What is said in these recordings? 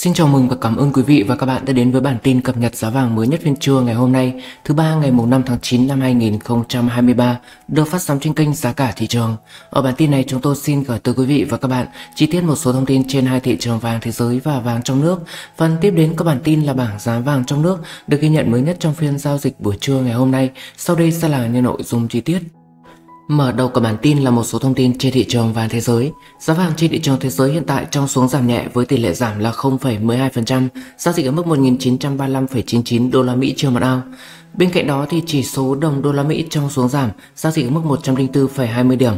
Xin chào mừng và cảm ơn quý vị và các bạn đã đến với bản tin cập nhật giá vàng mới nhất phiên trưa ngày hôm nay, thứ ba ngày mùng 5 tháng 9 năm 2023, được phát sóng trên kênh Giá cả thị trường. Ở bản tin này chúng tôi xin gửi tới quý vị và các bạn chi tiết một số thông tin trên hai thị trường vàng thế giới và vàng trong nước. Phần tiếp đến các bản tin là bảng giá vàng trong nước được ghi nhận mới nhất trong phiên giao dịch buổi trưa ngày hôm nay. Sau đây sẽ là những nội dung chi tiết. Mở đầu của bản tin là một số thông tin trên thị trường vàng thế giới. Giá vàng trên thị trường thế giới hiện tại trong xuống giảm nhẹ với tỷ lệ giảm là 0,12%, giao dịch ở mức 1.935,99 đô la Mỹ trên một ao. Bên cạnh đó thì chỉ số đồng đô la Mỹ trong xuống giảm, giao dịch ở mức 104,20 điểm.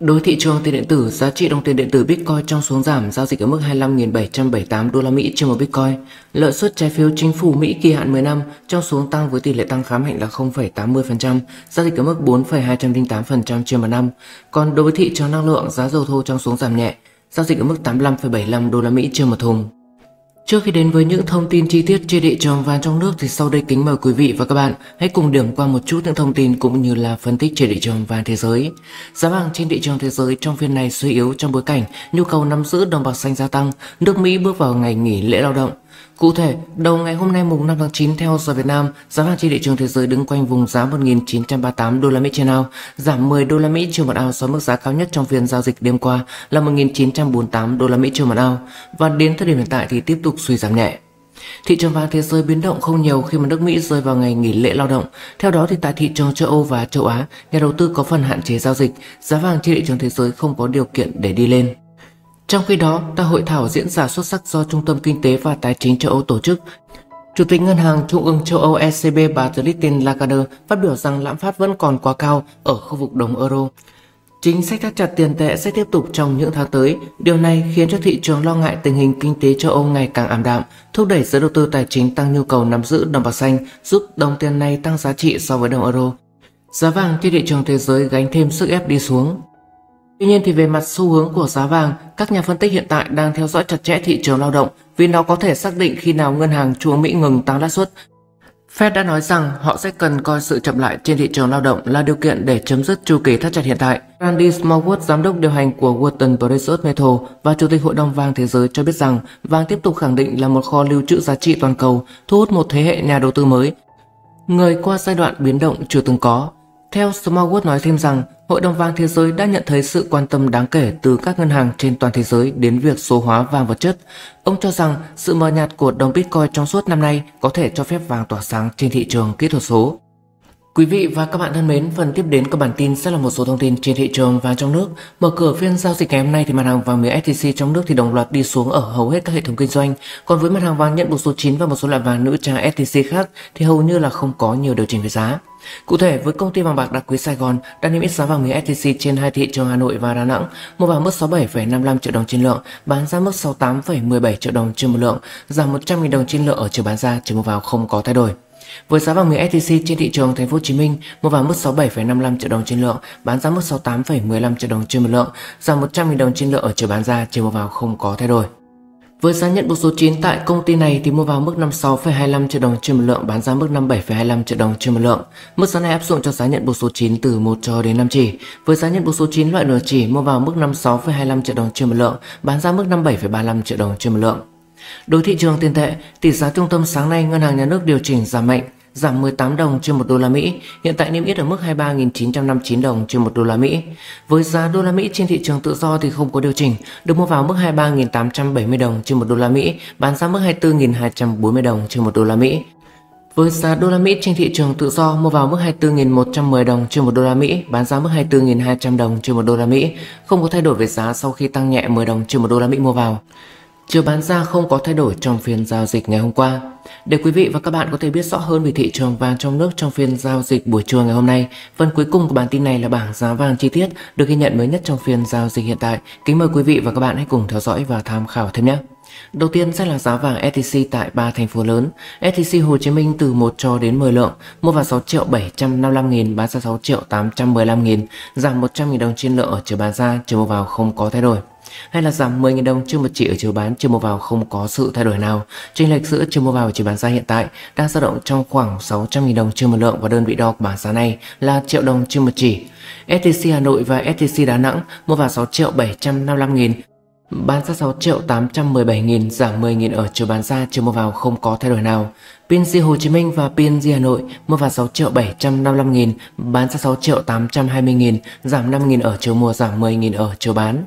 Đối thị trường tiền điện tử, giá trị đồng tiền điện tử Bitcoin trong xuống giảm giao dịch ở mức 25.778 đô la Mỹ trên một Bitcoin. Lợi suất trái phiếu chính phủ Mỹ kỳ hạn 10 năm trong xuống tăng với tỷ lệ tăng khá mạnh là 0,80%, giao dịch ở mức 4,208% trên một năm. Còn đối với thị trường năng lượng, giá dầu thô trong xuống giảm nhẹ, giao dịch ở mức 85,75 đô la Mỹ trên một thùng. Trước khi đến với những thông tin chi tiết trên thị trường vàng trong nước thì sau đây kính mời quý vị và các bạn hãy cùng điểm qua một chút những thông tin cũng như là phân tích trên thị trường vàng thế giới. Giá vàng trên thị trường thế giới trong phiên này suy yếu trong bối cảnh nhu cầu nắm giữ đồng bạc xanh gia tăng, nước Mỹ bước vào ngày nghỉ lễ lao động. Cụ thể, đầu ngày hôm nay mùng 5 tháng 9 theo giờ Việt Nam, giá vàng trên thị trường thế giới đứng quanh vùng giá 1938 đô la Mỹ trên ao, giảm 10 đô la Mỹ trên một ao so với mức giá cao nhất trong phiên giao dịch đêm qua là 1948 đô la Mỹ trên một ao và đến thời điểm hiện tại thì tiếp tục suy giảm nhẹ. Thị trường vàng thế giới biến động không nhiều khi mà nước Mỹ rơi vào ngày nghỉ lễ lao động. Theo đó thì tại thị trường châu Âu và châu Á, nhà đầu tư có phần hạn chế giao dịch, giá vàng trên thị trường thế giới không có điều kiện để đi lên. Trong khi đó, tại hội thảo diễn ra xuất sắc do Trung tâm Kinh tế và Tài chính châu Âu tổ chức, Chủ tịch Ngân hàng Trung ương châu Âu ECB bà Christine Lagarde phát biểu rằng lạm phát vẫn còn quá cao ở khu vực đồng euro. Chính sách thắt chặt tiền tệ sẽ tiếp tục trong những tháng tới. Điều này khiến cho thị trường lo ngại tình hình kinh tế châu Âu ngày càng ảm đạm, thúc đẩy giới đầu tư tài chính tăng nhu cầu nắm giữ đồng bạc xanh, giúp đồng tiền này tăng giá trị so với đồng euro. Giá vàng trên thị trường thế giới gánh thêm sức ép đi xuống. Tuy nhiên thì về mặt xu hướng của giá vàng, các nhà phân tích hiện tại đang theo dõi chặt chẽ thị trường lao động vì nó có thể xác định khi nào ngân hàng Trung Mỹ ngừng tăng lãi suất. Fed đã nói rằng họ sẽ cần coi sự chậm lại trên thị trường lao động là điều kiện để chấm dứt chu kỳ thắt chặt hiện tại. Randy Smallwood, giám đốc điều hành của Wharton Precious Metal và chủ tịch Hội đồng vàng thế giới cho biết rằng vàng tiếp tục khẳng định là một kho lưu trữ giá trị toàn cầu, thu hút một thế hệ nhà đầu tư mới, người qua giai đoạn biến động chưa từng có theo Smallwood nói thêm rằng, Hội đồng vàng thế giới đã nhận thấy sự quan tâm đáng kể từ các ngân hàng trên toàn thế giới đến việc số hóa vàng vật chất. Ông cho rằng sự mờ nhạt của đồng Bitcoin trong suốt năm nay có thể cho phép vàng tỏa sáng trên thị trường kỹ thuật số. Quý vị và các bạn thân mến, phần tiếp đến của bản tin sẽ là một số thông tin trên thị trường và trong nước. Mở cửa phiên giao dịch ngày hôm nay thì mặt hàng vàng miếng SJC trong nước thì đồng loạt đi xuống ở hầu hết các hệ thống kinh doanh. Còn với mặt hàng vàng nhận bộ số 9 và một số loại vàng nữ trang SJC khác thì hầu như là không có nhiều điều chỉnh về giá. Cụ thể, với công ty vàng bạc đá quý Sài Gòn đã niêm yết giá vàng miếng SJC trên hai thị trường Hà Nội và Đà Nẵng, mua vào mức 67,55 triệu đồng trên lượng, bán ra mức 68,17 triệu đồng trên một lượng, giảm 100.000 đồng trên lượng ở chiều bán ra, chiều mua vào không có thay đổi. Với giá vàng miếng SJC trên thị trường Thành phố Hồ Chí Minh, mua vào mức 67,55 triệu đồng trên lượng, bán ra mức 68,15 triệu đồng trên một lượng, giảm 100.000 đồng trên lượng ở chiều bán ra, chiều mua vào không có thay đổi. Với giá nhận bộ số 9 tại công ty này thì mua vào mức 56,25 triệu đồng trên một lượng, bán ra mức 57,25 triệu đồng trên một lượng. Mức giá này áp dụng cho giá nhận bộ số 9 từ 1 cho đến 5 chỉ. Với giá nhận bộ số 9 loại nửa chỉ mua vào mức 56,25 triệu đồng trên một lượng, bán ra mức 57,35 triệu đồng trên một lượng. Đối thị trường tiền tệ, tỷ giá trung tâm sáng nay ngân hàng nhà nước điều chỉnh giảm mạnh, giảm 18 đồng trên 1 đô la Mỹ, hiện tại niêm yết ở mức 23.959 đồng trên 1 đô la Mỹ. Với giá đô la Mỹ trên thị trường tự do thì không có điều chỉnh, được mua vào mức 23.870 đồng trên 1 đô la Mỹ, bán ra mức 24.240 đồng trên 1 đô la Mỹ. Với giá đô la Mỹ trên thị trường tự do mua vào mức 24.110 đồng trên 1 đô la Mỹ, bán ra mức 24.200 đồng trên 1 đô la Mỹ, không có thay đổi về giá sau khi tăng nhẹ 10 đồng trên 1 đô la Mỹ mua vào. Chiều bán ra không có thay đổi trong phiên giao dịch ngày hôm qua. Để quý vị và các bạn có thể biết rõ hơn về thị trường vàng trong nước trong phiên giao dịch buổi trưa ngày hôm nay, phần cuối cùng của bản tin này là bảng giá vàng chi tiết được ghi nhận mới nhất trong phiên giao dịch hiện tại. Kính mời quý vị và các bạn hãy cùng theo dõi và tham khảo thêm nhé. Đầu tiên sẽ là giá vàng SJC tại ba thành phố lớn. SJC Hồ Chí Minh từ 1 cho đến 10 lượng, mua vào 6 triệu 755 nghìn, bán ra 6 triệu 815 nghìn, giảm 100 nghìn đồng trên lượng ở chiều bán ra, chiều mua vào không có thay đổi hay là giảm 10.000 đồng trên một chỉ ở chiều bán chiều mua vào không có sự thay đổi nào. Chênh lệch giữa chiều mua vào và chiều bán ra hiện tại đang dao động trong khoảng 600.000 đồng trên một lượng và đơn vị đo của bảng giá này là triệu đồng trên một chỉ. STC Hà Nội và STC Đà Nẵng mua vào 6 triệu 755 nghìn Bán ra 6 triệu 817 nghìn, giảm 10 nghìn ở chiều bán ra, chiều mua vào không có thay đổi nào. PNG Hồ Chí Minh và PNG Hà Nội mua vào 6 triệu 755 nghìn, bán ra 6 triệu 820 nghìn, giảm 5 nghìn ở chiều mua, giảm 10 nghìn ở chiều bán.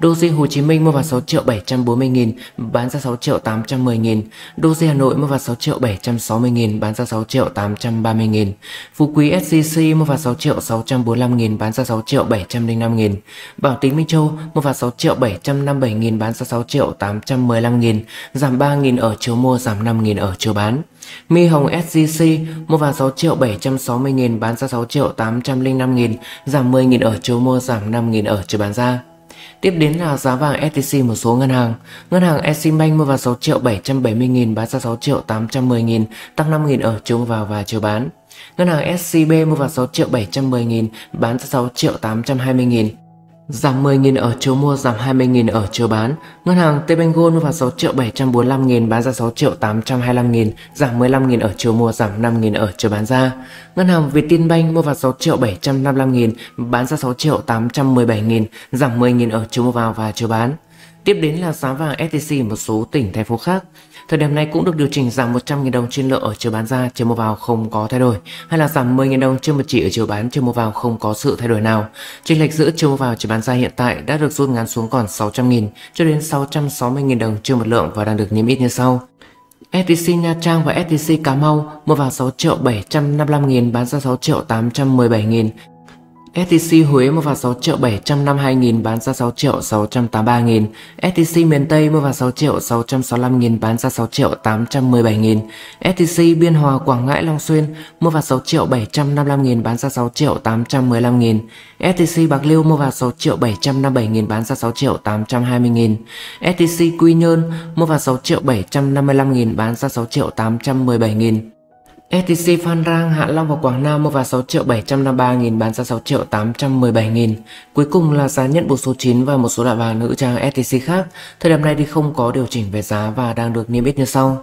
Doji Hồ Chí Minh mua vào 6 triệu 740 nghìn, bán ra 6 triệu 810 nghìn. Doji Hà Nội mua vào 6 triệu 760 nghìn, bán ra 6 triệu 830 nghìn. Phú Quý SCC mua vào 6 triệu 645 nghìn, bán ra 6 triệu 705 nghìn. Bảo tín Minh Châu mua vào 6 triệu 757 nghìn, bán ra 6 triệu 815 nghìn, giảm 3 nghìn ở chiều mua, giảm 5 nghìn ở chiều bán. Mi Hồng SCC mua vào 6 triệu 760 nghìn, bán ra 6 triệu 805 nghìn, giảm 10 nghìn ở chiều mua, giảm 5 nghìn ở chiều bán ra. Tiếp đến là giá vàng SJC một số ngân hàng. Ngân hàng Eximbank mua vào 6 triệu 770 nghìn, bán ra 6 triệu 810 nghìn, tăng 5 nghìn ở chiều vào và chiều bán. Ngân hàng SCB mua vào 6 triệu 710 nghìn, bán ra 6 triệu 820 nghìn, Giảm 10.000 ở chiều mua, giảm 20.000 ở chiều bán. Ngân hàng Tây Bank Gold mua vào 6 745 000 bán ra 6 825 000 giảm 15 000 ở chiều mua, giảm 5 000 ở chiều bán ra. Ngân hàng Vietinbank mua vào 6 755 000 bán ra 6 817 000 giảm 10 000 ở chiều mua vào và chiều bán. Tiếp đến là giá vàng SJC một số tỉnh thành phố khác. Thời điểm này cũng được điều chỉnh giảm 100.000 đồng trên lượng ở chiều bán ra, chiều mua vào không có thay đổi, hay là giảm 10.000 đồng trên một chỉ ở chiều bán, chiều mua vào không có sự thay đổi nào. Chênh lệch giữa chiều mua vào chiều bán ra hiện tại đã được rút ngắn xuống còn 600.000 cho đến 660.000 đồng trên một lượng và đang được niêm yết như sau. STC Nha Trang và STC Cà Mau mua vào 6 triệu 755 nghìn, bán ra 6 triệu 817 nghìn, STC Huế mua vào 6 triệu 755 nghìn bán ra 6 triệu 683 nghìn. STC miền Tây mua vào 6 triệu 665 nghìn bán ra 6 triệu 817 nghìn. STC Biên Hòa Quảng Ngãi Long Xuyên mua vào 6 triệu 755 nghìn bán ra 6 triệu 815 nghìn. STC Bạc Liêu mua vào 6 triệu 757 nghìn bán ra 6 triệu 820 nghìn. STC Quy Nhơn mua vào 6 triệu 755 nghìn bán ra 6 triệu 817 nghìn. STC Phan Rang, Hạ Long và Quảng Nam mua vào 6 triệu 753 nghìn bán ra 6 triệu 817 nghìn. Cuối cùng là giá nhận bộ số 9 và một số loại vàng nữ trang STC khác. Thời điểm này thì không có điều chỉnh về giá và đang được niêm yết như sau.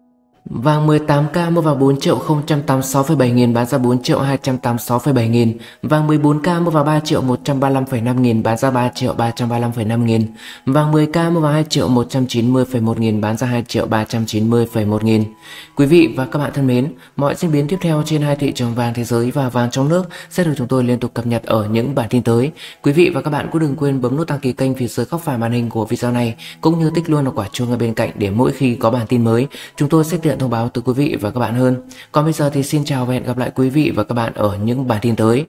Vàng 18K mua vào 4 triệu 086,7 nghìn bán ra 4 triệu 286,7 nghìn. Vàng 14K mua vào 3 triệu 135,5 nghìn bán ra 3 triệu 335,5 nghìn. Vàng 10K mua vào 2 triệu 190,1 nghìn bán ra 2 triệu 390,1 nghìn. Quý vị và các bạn thân mến, mọi diễn biến tiếp theo trên hai thị trường vàng thế giới và vàng trong nước sẽ được chúng tôi liên tục cập nhật ở những bản tin tới. Quý vị và các bạn cũng đừng quên bấm nút đăng ký kênh phía dưới góc phải màn hình của video này cũng như tích luôn vào quả chuông ở bên cạnh để mỗi khi có bản tin mới, chúng tôi sẽ tiện tiện thông báo từ quý vị và các bạn hơn. Còn bây giờ thì xin chào và hẹn gặp lại quý vị và các bạn ở những bản tin tới.